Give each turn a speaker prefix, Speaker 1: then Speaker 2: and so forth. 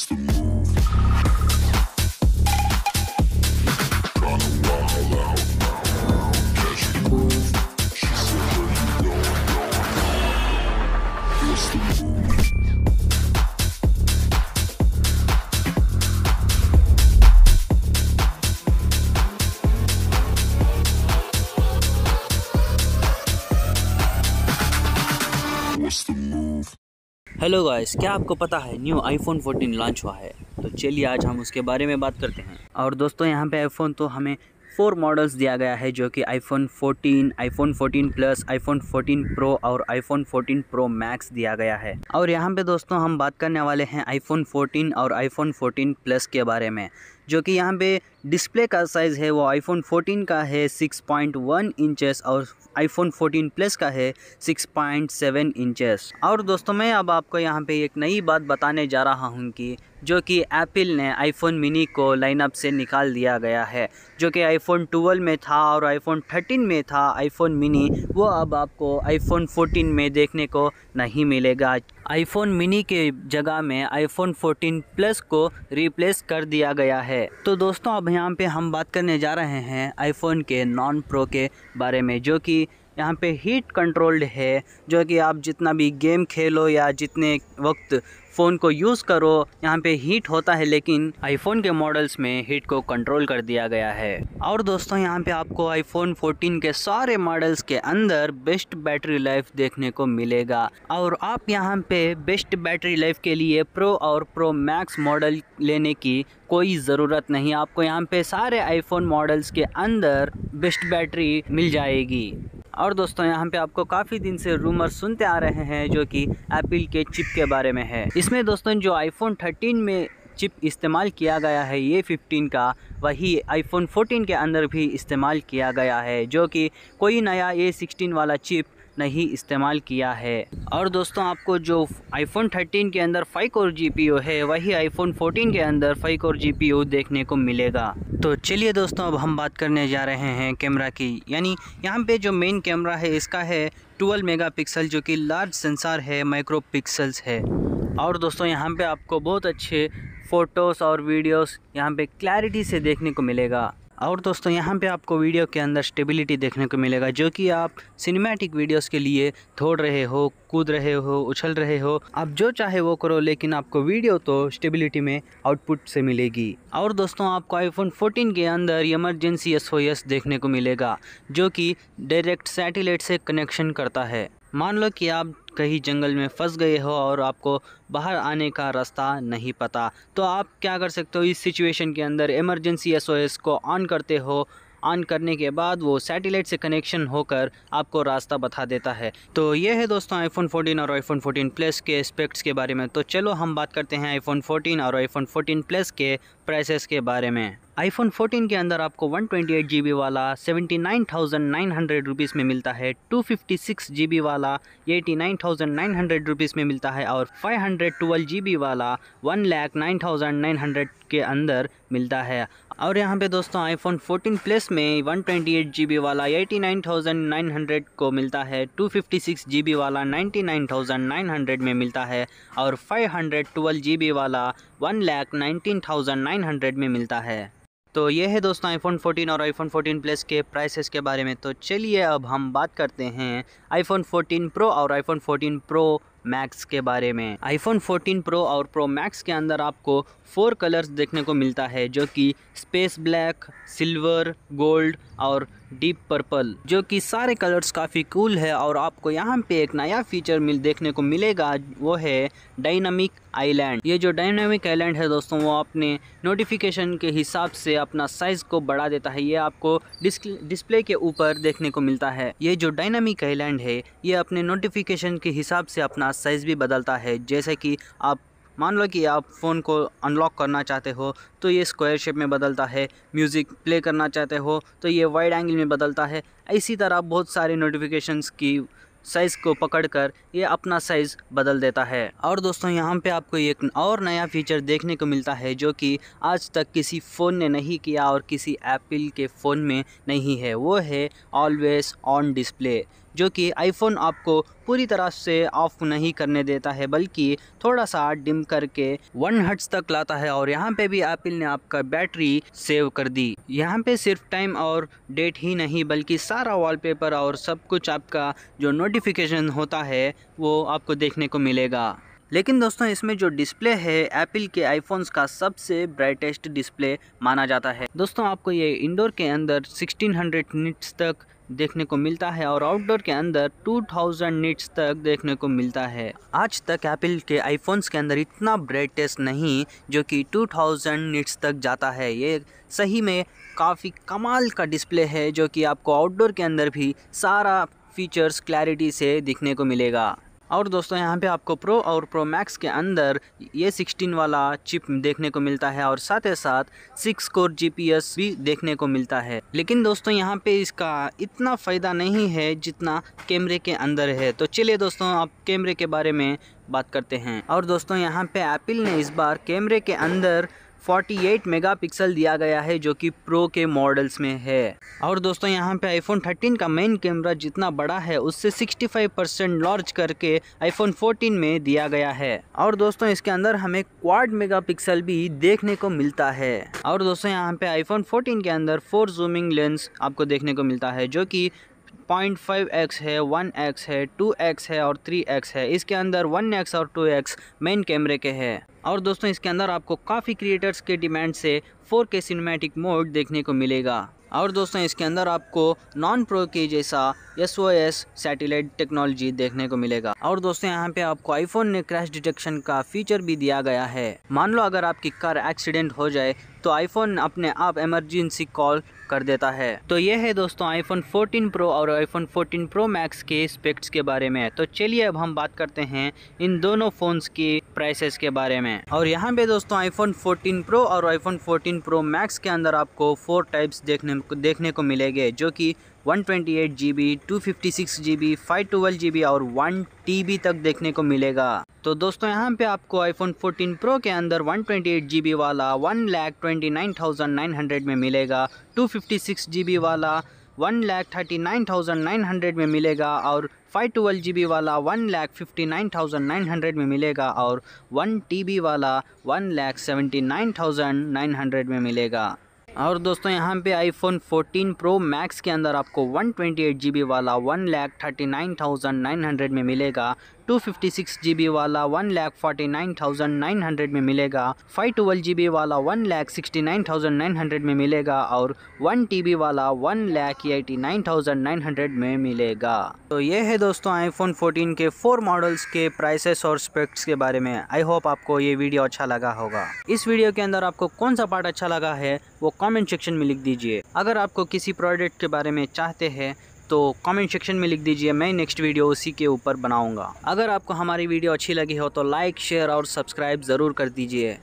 Speaker 1: What's the move? Hello guys क्या आपको पता है न्यू आईफोन 14 लॉन्च हुआ है तो चलिए आज हम उसके बारे में बात करते हैं और दोस्तों यहाँ पे आईफोन तो हमें फोर मॉडल्स दिया गया है जो कि iPhone 14, iPhone 14 plus iPhone 14 pro और आईफोन 14 प्रो मैक्स दिया गया है और यहाँ पे दोस्तों हम बात करने वाले हैं आईफोन 14 और आईफोन 14 प्लस के बारे में जो कि यहाँ पे डिस्प्ले का साइज़ है वो आईफोन 14 का है 6.1 इंचेस और आईफोन 14 प्लस का है 6.7 इंचेस और दोस्तों मैं अब आपको यहाँ पे एक नई बात बताने जा रहा हूँ कि जो कि एप्पल ने आईफोन मिनी को लाइनअप से निकाल दिया गया है जो कि आईफोन 12 में था और आईफोन 13 में था आईफोन मिनी वो अब आपको आईफोन 14 में देखने को नहीं मिलेगा आईफोन मिनी के जगह में आईफोन 14 प्लस को रिप्लेस कर दिया गया है तो दोस्तों अब यहाँ पे हम बात करने जा रहे हैं आईफोन के नॉन प्रो के बारे में जो कि यहाँ पे हीट कंट्रोल्ड है जो कि आप जितना भी गेम खेलो या जितने वक्त फ़ोन को यूज़ करो यहाँ पे हीट होता है लेकिन आईफोन के मॉडल्स में हीट को कंट्रोल कर दिया गया है और दोस्तों यहाँ पे आपको आईफोन 14 के सारे मॉडल्स के अंदर बेस्ट बैटरी लाइफ देखने को मिलेगा और आप यहाँ पे बेस्ट बैटरी लाइफ के लिए प्रो और प्रो मैक्स मॉडल लेने की कोई ज़रूरत नहीं आपको यहाँ पे सारे आईफोन मॉडल्स के अंदर बेस्ट बैटरी मिल जाएगी और दोस्तों यहाँ पे आपको काफ़ी दिन से रूमर सुनते आ रहे हैं जो कि एप्पल के चिप के बारे में है इसमें दोस्तों जो आईफोन 13 में चिप इस्तेमाल किया गया है ये 15 का वही आईफोन 14 के अंदर भी इस्तेमाल किया गया है जो कि कोई नया ए सिक्सटीन वाला चिप नहीं इस्तेमाल किया है और दोस्तों आपको जो आईफोन 13 के अंदर फाइव और जी है वही आईफोन 14 के अंदर फाइव और जी देखने को मिलेगा तो चलिए दोस्तों अब हम बात करने जा रहे हैं कैमरा की यानी यहाँ पे जो मेन कैमरा है इसका है 12 मेगापिक्सल जो कि लार्ज सेंसार है माइक्रो पिक्सल्स है और दोस्तों यहाँ पर आपको बहुत अच्छे फ़ोटोज़ और वीडियोस यहाँ पे क्लैरिटी से देखने को मिलेगा और दोस्तों यहाँ पे आपको वीडियो के अंदर स्टेबिलिटी देखने को मिलेगा जो कि आप सिनेमैटिक वीडियोस के लिए थोड़ रहे हो कूद रहे हो उछल रहे हो आप जो चाहे वो करो लेकिन आपको वीडियो तो स्टेबिलिटी में आउटपुट से मिलेगी और दोस्तों आपको आईफोन 14 के अंदर इमरजेंसी एस देखने को मिलेगा जो कि डायरेक्ट सैटेलाइट से कनेक्शन करता है मान लो कि आप कहीं जंगल में फंस गए हो और आपको बाहर आने का रास्ता नहीं पता तो आप क्या कर सकते हो इस सिचुएशन के अंदर इमरजेंसी एसओएस को ऑन करते हो ऑन करने के बाद वो सैटेलाइट से कनेक्शन होकर आपको रास्ता बता देता है तो ये है दोस्तों आईफोन 14 और आईफोन 14 प्लस के स्पेक्ट्स के बारे में तो चलो हम बात करते हैं आईफोन 14 और आईफोन 14 प्लस के प्राइसेस के बारे में आईफोन 14 के अंदर आपको वन ट्वेंटी वाला seventy nine thousand nine hundred rupees में मिलता है two fifty six G B वाला eighty nine thousand nine hundred rupees में मिलता है और five hundred twelve G B वाला one lakh nine thousand nine hundred के अंदर मिलता है और यहाँ पे दोस्तों आईफोन 14 प्लस में वन ट्वेंटी वाला 89,900 को मिलता है 256GB वाला 99,900 में मिलता है और 512GB वाला 1,19,900 में मिलता है तो ये है दोस्तों आईफोन 14 और आईफोन 14 प्लस के प्राइसेस के बारे में तो चलिए अब हम बात करते हैं आईफोन 14 प्रो और आईफोन 14 प्रो मैक्स के बारे में आईफोन 14 प्रो और प्रो मैक्स के अंदर आपको फोर कलर्स देखने को मिलता है जो कि स्पेस ब्लैक सिल्वर गोल्ड और डीप पर्पल जो कि सारे कलर्स काफ़ी कूल है और आपको यहाँ पे एक नया फीचर मिल देखने को मिलेगा वो है डायनामिक आइलैंड ये जो डायनामिक आइलैंड है दोस्तों वो अपने नोटिफिकेशन के हिसाब से अपना साइज को बढ़ा देता है ये आपको डिस्प्ले के ऊपर देखने को मिलता है ये जो डायनामिक आइलैंड है ये अपने नोटिफिकेशन के हिसाब से अपना साइज भी बदलता है जैसे कि आप मान लो कि आप फ़ोन को अनलॉक करना चाहते हो तो ये स्क्वायर शेप में बदलता है म्यूज़िक प्ले करना चाहते हो तो ये वाइड एंगल में बदलता है इसी तरह बहुत सारे नोटिफिकेशंस की साइज़ को पकड़कर ये अपना साइज़ बदल देता है और दोस्तों यहाँ पे आपको एक और नया फीचर देखने को मिलता है जो कि आज तक किसी फ़ोन ने नहीं किया और किसी एप्पल के फ़ोन में नहीं है वो है ऑलवेज़ ऑन डिस्प्ले जो कि आईफोन आपको पूरी तरह से ऑफ नहीं करने देता है बल्कि थोड़ा सा डिम करके वन हट्स तक लाता है और यहाँ पे भी एप्पल ने आपका बैटरी सेव कर दी यहाँ पे सिर्फ टाइम और डेट ही नहीं बल्कि सारा वॉलपेपर और सब कुछ आपका जो नोटिफिकेशन होता है वो आपको देखने को मिलेगा लेकिन दोस्तों इसमें जो डिस्प्ले है एप्पल के आईफोन्स का सबसे ब्राइटेस्ट डिस्प्ले माना जाता है दोस्तों आपको ये इंडोर के अंदर 1600 निट्स तक देखने को मिलता है और आउटडोर के अंदर 2000 नीट्स तक देखने को मिलता है आज तक एप्पल के आईफोन्स के अंदर इतना ब्राइटेस्ट नहीं जो कि 2000 नीट्स तक जाता है ये सही में काफ़ी कमाल का डिस्प्ले है जो कि आपको आउटडोर के अंदर भी सारा फीचर्स क्लैरिटी से दिखने को मिलेगा और दोस्तों यहाँ पे आपको प्रो और प्रो मैक्स के अंदर ये सिक्सटीन वाला चिप देखने को मिलता है और साथ ही साथ सिक्स कोर जीपीएस भी देखने को मिलता है लेकिन दोस्तों यहाँ पे इसका इतना फ़ायदा नहीं है जितना कैमरे के अंदर है तो चलिए दोस्तों आप कैमरे के बारे में बात करते हैं और दोस्तों यहाँ पे एप्पल ने इस बार कैमरे के अंदर 48 मेगापिक्सल दिया गया है जो कि प्रो के मॉडल्स में है और दोस्तों यहाँ पे आईफोन 13 का मेन कैमरा जितना बड़ा है उससे 65 परसेंट लॉन्च करके आईफोन 14 में दिया गया है और दोस्तों इसके अंदर हमें क्वाड मेगापिक्सल भी देखने को मिलता है और दोस्तों यहाँ पे आईफोन 14 के अंदर फोर जूमिंग लेंस आपको देखने को मिलता है जो की पॉइंट फाइव एक्स है वन एक्स है टू एक्स है और थ्री एक्स है इसके अंदर वन एक्स और टू एक्स मेन कैमरे के है और दोस्तों इसके अंदर आपको काफ़ी क्रिएटर्स के डिमांड से फोर के सिनेमैटिक मोड देखने को मिलेगा और दोस्तों इसके अंदर आपको नॉन प्रो के जैसा S O S satellite technology देखने को मिलेगा और दोस्तों यहाँ पे आपको आईफोन ने क्रैश डिटेक्शन का फीचर भी दिया गया है मान लो अगर आपकी कार एक्सीडेंट हो जाए तो आईफोन अपने आप इमरजेंसी कॉल कर देता है तो ये है दोस्तों आईफोन 14 प्रो और आईफोन 14 प्रो मैक्स के स्पेक्ट्स के बारे में तो चलिए अब हम बात करते हैं इन दोनों फोन्स के प्राइसेस के बारे में और यहाँ पे दोस्तों आईफोन 14 प्रो और आईफोन 14 प्रो मैक्स के अंदर आपको फोर टाइप्स देखने देखने को मिलेंगे जो कि वन ट्वेंटी एट जी बी टू और वन टी तक देखने को मिलेगा तो दोस्तों यहाँ पे आपको iPhone 14 Pro के अंदर वन ट्वेंटी वाला वन लैख ट्वेंटी में मिलेगा फिफ्टी सिक्स जी बी वाला one lakh thirty nine thousand nine hundred में मिलेगा और फाइव ट्वेल्व जी बी वाला one lakh fifty nine thousand nine hundred में मिलेगा और वन टी बी वाला one lakh seventy nine thousand nine hundred में मिलेगा और दोस्तों यहाँ पे फोन 14 प्रो मैक्स के अंदर आपको one twenty eight G B वाला one lakh thirty nine thousand nine hundred में मिलेगा two fifty six G B वाला one lakh forty nine thousand nine hundred में मिलेगा फाइव ट्वेल्व जी बी वाला one lakh sixty nine thousand nine hundred में मिलेगा और वन टी बी वाला one lakh eighty nine thousand nine hundred में मिलेगा तो ये है दोस्तों आईफोन फोर्टीन के फोर मॉडल्स के प्राइसेस और स्पेक्ट्स के बारे में आई होप आपको ये वीडियो अच्छा लगा होगा इस वीडियो के अंदर आपको कौन सा पार्ट अच्छा लगा है वो कॉमेंट सेक्शन में लिख दीजिए अगर आपको किसी प्रोडक्ट के बारे में चाहते हैं तो कमेंट सेक्शन में लिख दीजिए मैं नेक्स्ट वीडियो उसी के ऊपर बनाऊंगा अगर आपको हमारी वीडियो अच्छी लगी हो तो लाइक शेयर और सब्सक्राइब ज़रूर कर दीजिए